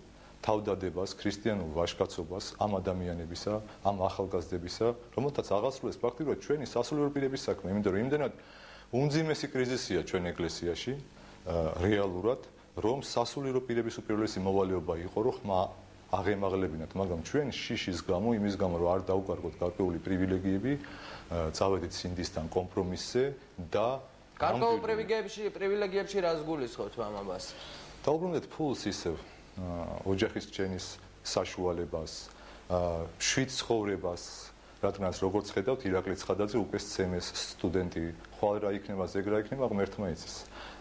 თავდადებას, ქრისტიანულ ვაშკაცობას, ამ ადამიანებისა, ამ ახალგაზრდებისა, რომელთაც აღასრულეს ფაქტიურად ჩვენი სასულიერო პირების საქმე, იმიტომ რომ იმდენად უმძიმესი კრიზისია ჩვენ ეკლესიაში რეალურად რომ სასულიერო პირების უპირველესი მოვალეობა იყო რომ ხმა აღემაღლებინათ, მაგრამ ჩვენ შიშის გამო იმის გამო რომ არ დაუკარგოთ გარკვეული პრივილეგიები, წავედით სინდისთან კომპრომისზე და გარკვეულ პრივილეგიებში პრივილეგიებში რას გულისხმობთ მამამას? დაუბრუნდეთ ფულს ისევ ოჯახის ჩენის საშუალებას, შვიდ ცხოვრებას, რადგანაც როგორც ხედავთ ირაკლი ცხადაძე უკვე CMS სტუდენტი ხვალ რა იქნება ზეგრა იქნება აღ მერთმა იცის.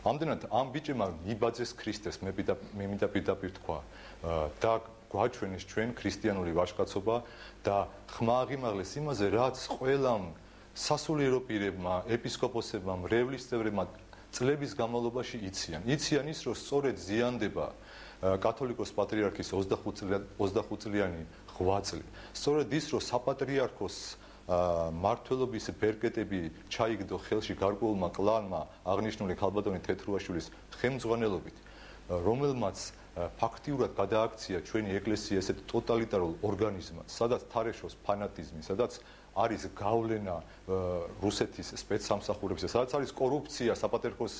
ამდენად ამ ბიჭებმა იბაძეს ქრისტეს მე მე მინდა პირდაპირ თქვა და გვაჩვენეს ჩვენ ქრისტიანული ვაჟკაცობა და ხმაღიმაღლეს იმაზე, რაც ყველამ სასულიერო პირებმა, ეპისკოპოსებმა, მრევლის წევრებმა წლების განმავლობაში იციან. იციან ის, რომ სწორედ ზიანდება კათოლიკოს პატრიარქის 25 წლიანი ღვაწლი. სწორედ ის, რომ საპატრიარქოს მართლობის ბერკეტები ჩაიგდო ხელში გარკვეულმა კლანმა აღნიშნული ქალბატონი თეთრუაშვილის ხელმძღვანელობით, რომელმაც ფაქტიურად გადააქცია ჩვენი ეკლესია ესეთ ტოტალიტარულ ორგანიზმად, სადაც თარეშოს ფანატიზმი, სადაც არის გავლენა რუსეთის სპეცსამსახურებზე, სადაც არის კორუფცია, საპატერკოს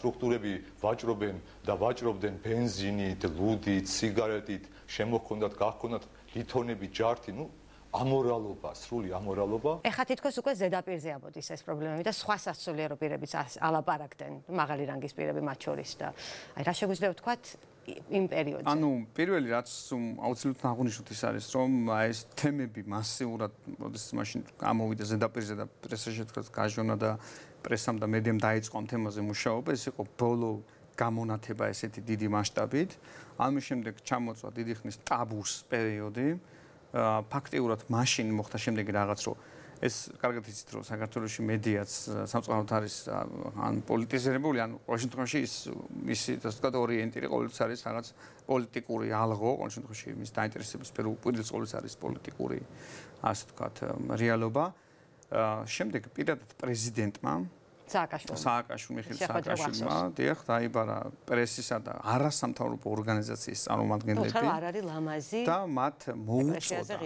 სტრუქტურები ვაჭრობენ და ვაჭრობდნენ ბენზინით, ლუდით, სიგარეტით, შემოქონდათ, გაქონდათ ლითონები ჯართი, ну, ამორალობა, სრული ამორალობა. ეხა თითქოს უკვე ზედაპირზე ამოდის ეს პრობლემები და სხვა სასულიერო პირებიც ალაპარაკდნენ, მაღალი რანგის პირები მათ შორის და აი რა შეგვიძლია ვთქვა იმ პერიოდზე. ანუ პირველი რაც აუცილებლად აღნიშნოთ ის არის, რომ ეს თემები მასიურად, როდესაც მაშინ გამოვიდა ზედაპირზე და პრესაში თქვა გაჟონა და პრესამ და მედიამ დაიწყო ამ თემაზე მუშაობა, ეს იყო ბოლო გამონათება ესეთი დიდი მასშტაბით. ამის შემდეგ ჩამოწვა დიდი ხნის ტაბუს პერიოდი. ფაქტიურად მაშინ მოხდა შემდეგი რაღაც რო ეს კარგად იცით რომ საქართველოში მედიაც სამწყაროთ არის ან პოლიტიზირებული ან ყოველ შემთხვევაში ის ის თქვა ორიენტირი ყოველთვის არის რაღაც პოლიტიკური ალღო ყოველ შემთხვევაში მის დაინტერესების სფერო უპირველეს ყოვლისა არის პოლიტიკური ასე თქვა რეალობა შემდეგ პირადად პრეზიდენტმა სააკაშვილი. სააკაშვილი ხილ სააკაშვილმა, დიახ, დაიბარა პრესისა და არასამთავრობო ორგანიზაციის წარმომადგენლები. თუმცა არ არის ლამაზი და მათ მოუწოდა.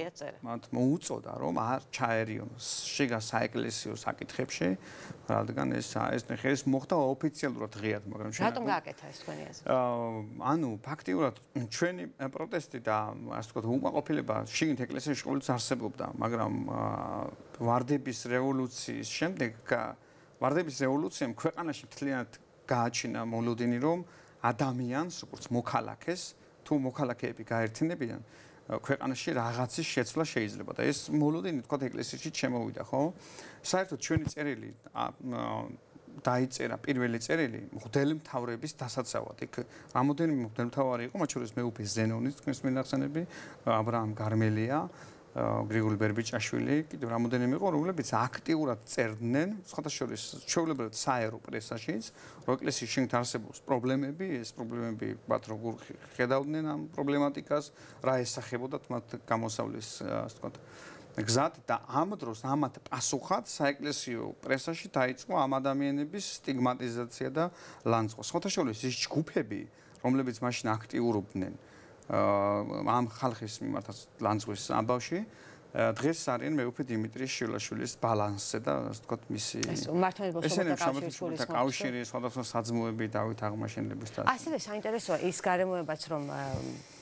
მათ მოუწოდა რომ არ ჩაერიონ შიგა საეკლესიო საკითხებში, რადგან ეს ეს ეს მოხდა ოფიციალურად ღიად, მაგრამ შეიძლება რატომ გააკეთა ეს თქვენი აზრი? აა ანუ ფაქტიურად ჩვენი პროტესტი და ასე ვთქვათ უკმაყოფილება შიგნით ეკლესიაში ყოველთვის არსებობდა, მაგრამ ვარდების რევოლუციის შემდეგ აა ვარდების რევოლუციამ ქვეყანაში მთლიანად გააჩინა მოლოდინი რომ ადამიანს როგორც მოქალაქეს თუ მოქალაქეები გაერთიანებიან ქვეყანაში რაღაცის შეცვლა შეიძლება და ეს მოლოდინი თქვა ეკლესიაში შემოვიდა ხო საერთოდ ჩვენი წერილი დაიწერა პირველი წერილი მღვდელმთავრების დასაცავად იქ რამოდენიმე მღვდელმთავარი იყო მათ შორის მეუფე ზენონის თქვენს მენახსენები ა ブラ ამ გარმელია გრიგოლ ბერბიჭაშვილი კიდევ რამოდენიმე იყო რომლებიც აქტიურად წერდნენ სხვადასხვა შეულებრად საერო პრესაშიც როკლესის შინთან არსებობს პრობლემები ეს პრობლემები მათ როგორ ხედავდნენ ამ პრობლემატიკას რა ესახებოდათ მათ გამოსავლის ასე ვთქვათ გზად და ამ დროს ამათ პასუხად საეკლესიო პრესაში დაიწყო ამ ადამიანების სტიგმატიზაცია და ლანძღვა სხვადასხვა ის ჯგუფები რომლებიც მაშინ აქტიურობდნენ ამ ხალხის მიმართაც ლანძღვის ამბავში დღეს არიან მეუფე დიმიტრი შილაშვილის ბალანსზე და ასე ვთქვათ მისი ეს მართლმადიდებლობა კავშირის სხვადასხვა საძმოები დავით აღმაშენებლის და ასევე საინტერესოა ის გარემოებაც რომ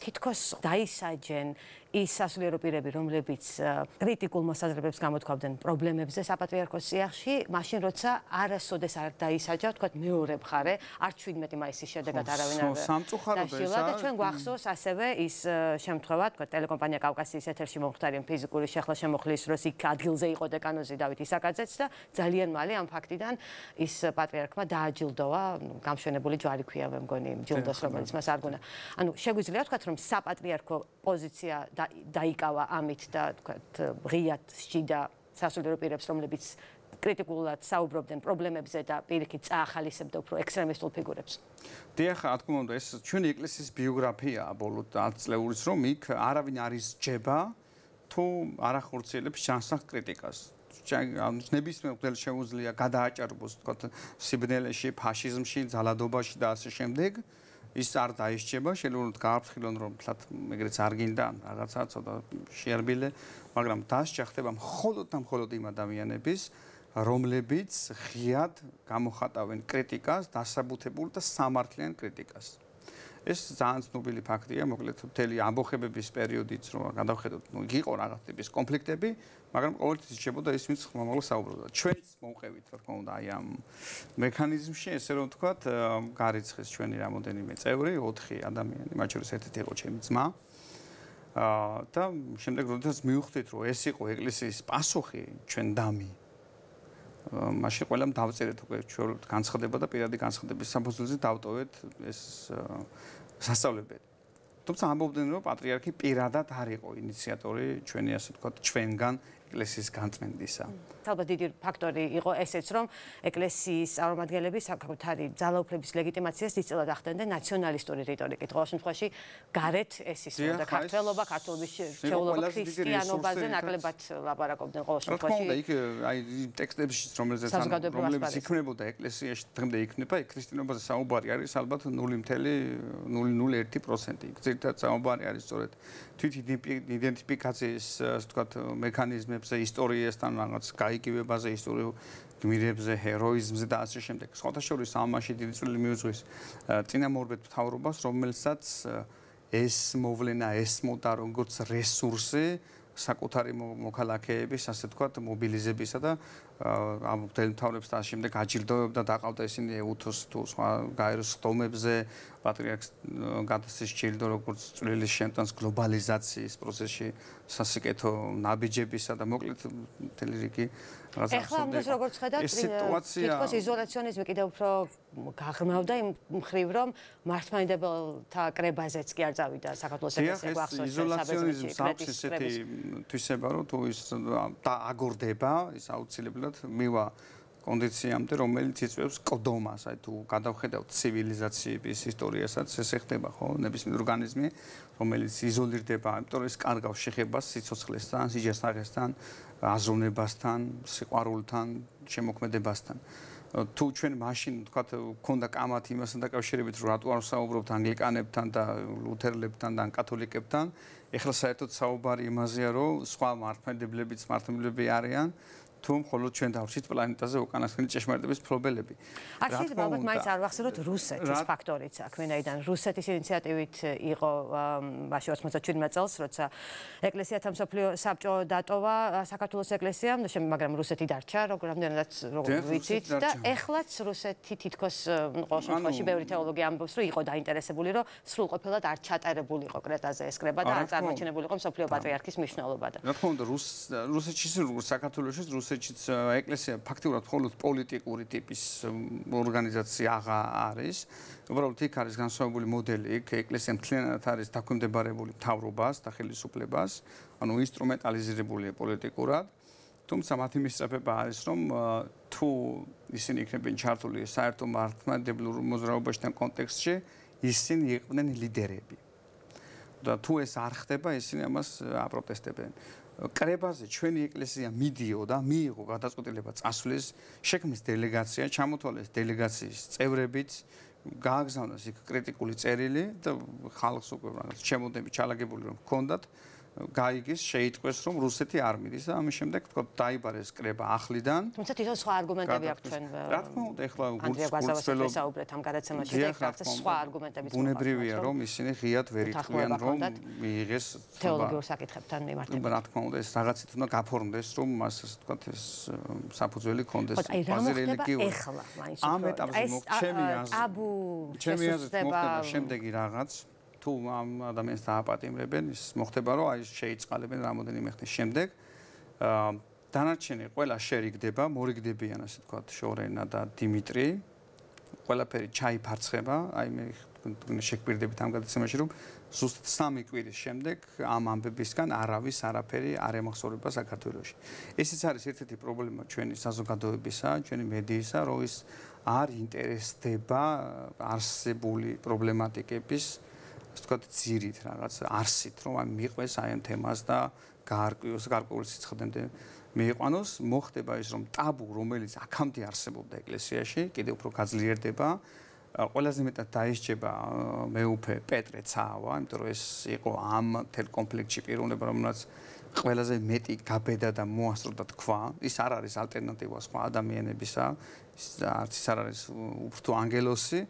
თითქოს დაისაჯენ ის სასულიერო პირები, რომლებიც კრიტიკულ მოსაზრებებს გამოთქვამდნენ პრობლემებზე საპატრიარქოს სიახლში, მაშინ როცა არასოდეს არ დაისაჯა, თქვა მეორე მხარე, არ 17 მაისის შედეგად არავინ არ დაშილა და ჩვენ გვახსოვს ასევე ის შემთხვევა, თქვა ტელეკომპანია კავკასიის ეთერში მომხდარი ფიზიკური შეხლაშემოხლის დროს იქ ადგილზე იყო დეკანოზი დავით ისაკაძეც და ძალიან მალე ამ ფაქტიდან ის პატრიარქმა დააჯილდოა, გამშვენებული ჯვარი ქვია მე მგონი, ჯილდოს რომელიც მას არ გונה. ანუ შეგვიძლია თქვა რომ რომ საპატრიარქო პოზიცია დაიკავა ამით და თქვათ ღიად შიდა სასულიერო პირებს რომლებიც კრიტიკულად საუბრობდნენ პრობლემებზე და პირიქით წაახალისებდა უფრო ექსტრემისტულ ფიგურებს. დიახ, რა თქმა უნდა, ეს ჩვენი ეკლესიის ბიოგრაფია ბოლო 10 წლეულის რომ იქ არავინ არის ჯება თუ არ ახორციელებს შანსახ კრიტიკას. ნებისმიერ მხრივ შეუძლია გადააჭარბოს თქო სიბნელეში, ფაშიზმში, ძალადობაში და ასე შემდეგ. ის არ დაიშჩება, შეიძლება უნდა გააფრთხილონ რომ თლათ ეგრეც არ გინდა რაღაცა ცოტა შერბილე, მაგრამ დასჭა ხდება მხოლოდ და მხოლოდ იმ ადამიანების რომლებიც ღიად გამოხატავენ კრიტიკას, დასაბუთებულ და სამართლიან კრიტიკას. ეს ძალიან ცნობილი ფაქტია, მოკლედ მთელი ამბოხებების პერიოდიც რომ გადავხედოთ, ნუ იყო რაღაც ტიპის კონფლიქტები, მაგრამ ყოველთვის შეებოდა ის ვინც მომავალს აუბრობდა. ჩვენც მოვყევით რა თქმა უნდა აი ამ მექანიზმში, ესე რომ თქვა, გარიცხეს ჩვენი რამოდენიმე წევრი, 4 ადამიანი, მათ შორის ერთ-ერთი იყო ჩემი ძმა. აა და შემდეგ როდესაც მივხვდით, რომ ეს იყო ეკლესიის პასუხი ჩვენ დამი მაშინ ყველამ დავწერეთ უკვე ჩვეულებრივ განცხადება და პირადი განცხადების საფუძველზე დავტოვეთ ეს სასწავლებელი. თუმცა ამბობდნენ რომ პატრიარქი პირადად არ იყო ინიციატორი ჩვენი ასე ვთქვათ ჩვენგან ეკლესიის განწმენდისა. ალბათ დიდი ფაქტორი იყო ესეც, რომ ეკლესიის წარმომადგენლები საკუთარი ძალაუფლების ლეგიტიმაციას ძისწელად ახდენდნენ ნაციონალისტური რიტორიკით. ყოველ შემთხვევაში, გარეთ ეს ის მოდა ქართველობა, ქართულის შეულობა ქრისტიანობაზე ნაკლებად ლაბარაკობდნენ ყოველ შემთხვევაში. რა თქმა უნდა, იქ აი ტექსტებში, რომელზეც ან რომელიც იქნებოდა ეკლესიაში დღემდე იქნება, ქრისტიანობაზე საუბარი არის ალბათ 0.001%. ზირთა საუბარი არის სწორედ თვით იდენტიფიკაციის, ასე ვთქვათ, მექანიზმებზე. ფაქტებზე, ისტორიასთან რაღაც გაიგივებაზე, ისტორიულ გმირებზე, ჰეროიზმზე და ასე შემდეგ. ხოთაშორის ამაში დიდი წვლილი მიუძღვის წინა მორბედ თავრობას, რომელსაც ეს მოვლენა ესმოდა როგორც რესურსი საკუთარი მოქალაქეების, ასე თქვა, მობილიზებისა და ამ დელთავებსთან შემდეგ აჯილდოებდა დაყავდა ისინი უთოს თუ სხვა გაეროს ხდომებზე პატრიარქს გადასცეს ჯილდო როგორც წვლილი შემტანს გლობალიზაციის პროცესში სასიკეთო ნაბიჯებისა და მოკლედ მთელი რიგი რაღაცა ახლა ამას როგორც ხედავთ ეს სიტუაცია თვითონ იზოლაციონიზმი კიდევ უფრო გაღრმავდა იმ მხრივ რომ მართმადებელთა კრებაზეც კი არ წავიდა საქართველოს ეკლესიას ახლა ეს იზოლაციონიზმი სამწის ესეთი თვისება რომ თუ ის აგორდება ის აუცილებელი მაგალითად მივა კონდიციამდე, რომელიც იწვევს კდომას, აი თუ გადავხედავ ცივილიზაციების ისტორიასაც, ესე ხდება, ხო, ნებისმიერ ორგანიზმი, რომელიც იზოლირდება, ამიტომ ეს კარგავს შეხებას სიცოცხლესთან, სიჯანსაღესთან, აზროვნებასთან, სიყვარულთან, შემოქმედებასთან. თუ ჩვენ მაშინ თქვა გქონდა კამათი იმასთან დაკავშირებით რომ რატო არ საუბრობთ ანგლიკანებთან და ლუთერლებთან და კათოლიკებთან ეხლა საერთოდ საუბარი იმაზეა რომ სხვა მართმადებლებიც მართმადებლები არიან თუ მხოლოდ ჩვენ დავრჩით პლანეტაზე უკანასკნელი ჭეშმარიტების პრობლემები. აქეთ ალბათ მაინც არ ვახსენოთ რუსეთის ფაქტორიც აქ, ვინაიდან რუსეთის ინიციატივით იყო მასში 97 წელს, როცა ეკლესია თამსოფლიო საბჭო დატოვა საქართველოს ეკლესიამ, მაგრამ რუსეთი დარჩა, როგორ რამდენადაც როგორ ვიცით და ეხლაც რუსეთი თითქოს ყოველ შემთხვევაში ბევრი თეოლოგი ამბობს, რომ იყო დაინტერესებული, რომ სრულ ყოფილად არ ჩატარებულიყო კრეტაზე ეს კრება და არ წარმოჩენებულიყო მსოფლიო პატრიარქის მნიშვნელობა და. რა თქმა უნდა, რუსეთში, როგორც საქართველოსში, რუსეთი რუსეთშიც э, ეკლესია ფაქტიურად მხოლოდ პოლიტიკური ტიპის э, ორგანიზაცია აღა არის. უბრალოდ იქ არის განსხვავებული მოდელი, იქ ეკლესია მთლიანად არის დაქვემდებარებული თავრობას და ხელისუფლებას, ანუ ინსტრუმენტალიზირებულია პოლიტიკურად. თუმცა მათი მისწრაფება არის, რომ э, თუ ისინი იქნებიან ჩართული საერთო მართლმადებლურ მოძრაობაშიდან კონტექსტში, ისინი იყვნენ ლიდერები. და თუ ეს არ ხდება, ისინი ამას აპროტესტებენ. კრებაზე ჩვენი ეკლესია მიდიოდა, მიიღო გადაწყვეტილება წასვლის, შექმნის დელეგაცია, ჩამოთვალეს დელეგაციის წევრებით, გააგზავნეს იქ კრიტიკული წერილი და ხალხს უკვე რაღაც ჩემოდები ჩალაგებული რომ ჰქონდათ, გაიგეს, შეიტყვეს, რომ რუსეთი არ მიდის და ამის შემდეგ თქო დაიბარეს კრება ახლიდან. თუმცა თვითონ სხვა არგუმენტები აქვს ჩვენ. რა თქმა უნდა, ეხლა გულწრფელო საუბრეთ ამ გადაცემაში და ეხლა სხვა არგუმენტებიც მოყვება. ბუნებრივია, რომ ისინი ღიად ვერ იყვნენ, რომ მიიღეს თეოლოგიურ საკითხებთან მიმართება. რა თქმა უნდა, ეს რაღაცით უნდა გაფორმდეს, რომ მას ასე თქვა ეს საფუძველი კონდეს ბაზი რელიგიური. ეხლა, მაინც ამ ეტაპზე მოხდება ჩემი აზრით, ჩემი აზრით მოხდება შემდეგი რაღაც. თუ ამ ადამიანს დააპატიმრებენ, ის მოხდება, რომ აი შეიწყალებენ რამოდენიმე ხნის შემდეგ. აა დანარჩენი ყველა შერიგდება, მორიგდებიან, ასე თქვა შორენა და დიმიტრი. ყველაფერი ჩაიფარცხება, აი მე შეკვირდებით ამ გადაცემაში, რომ ზუსტად სამი კვირის შემდეგ ამ ამბებისგან არავის არაფერი არ ემახსოვრება საქართველოში. ესეც არის ერთ-ერთი პრობლემა ჩვენი საზოგადოებისა, ჩვენი მედიისა, რომ ის არ ინტერესდება არსებული პრობლემატიკების აა ასე ვთქვათ, ძირით რაღაც არსით, რომ აი მიყვეს აი ამ თემას და გარკვეულს გარკვეულ სიცხდენდე მიიყვანოს, მოხდება ის, რომ ტაბუ, რომელიც აქამდე არსებობდა ეკლესიაში, კიდევ უფრო გაძლიერდება. ყველაზე მეტად დაიშჯება მეუფე პეტრე ცაავა, იმიტომ რომ ეს იყო ამ თელ კონფლიქტში პიროვნება, რომელსაც ყველაზე მეტი გაბედა და მოასწრო და თქვა, ის არ არის ალტერნატივა სხვა ადამიანებისა, ის არც ის არ არის უფრო ანგელოსი,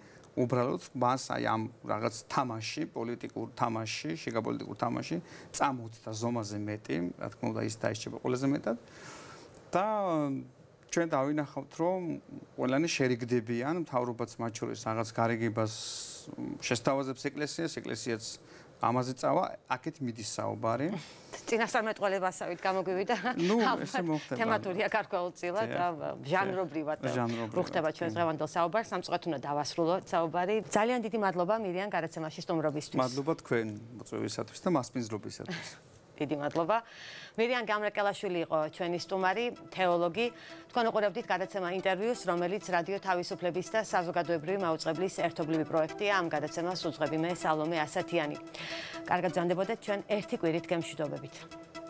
უბრალოდ მას აი ამ რაღაც თამაში, პოლიტიკურ თამაში, შეგაპოლიტიკურ თამაში წამოწდა ზომაზე მეტი, რა თქმა უნდა, ის დაიშჩება ყველაზე მეტად. და ჩვენ დავინახავთ, რომ ყველანი შერიგდებიან, თავრობაც მათ შორის რაღაც გარეგებას შესთავაზებს ეკლესიას, ეკლესიაც ამაზე წავა, აქეთ მიდის საუბარი. წინასწარმეტყველებასავით გამოგვივიდა. ნუ, ესე მოხდა. თემატურია გარკვეულწილად და ჟანრობრივად. რუხდება ჩვენ დღევანდელ საუბარს, სამწუხაროდ უნდა დავასრულოთ საუბარი. ძალიან დიდი მადლობა მირიან გადაცემაში სტუმრობისთვის. მადლობა თქვენ მოწვევისათვის და მასპინძლობისათვის. დიდი მადლობა. მირიან გამრაკელაშვილი იყო ჩვენი სტუმარი, თეოლოგი. თქვენ უყურებთ გადაცემა ინტერვიუს, რომელიც რადიო თავისუფლების და საზოგადოებრივი მაუწყებლის ერთობლივი პროექტია. ამ გადაცემას უძღვები მე სალომე ასათიანი. კარგად ჯანდებოდეთ ჩვენ ერთი კვირით გემშვიდობებით.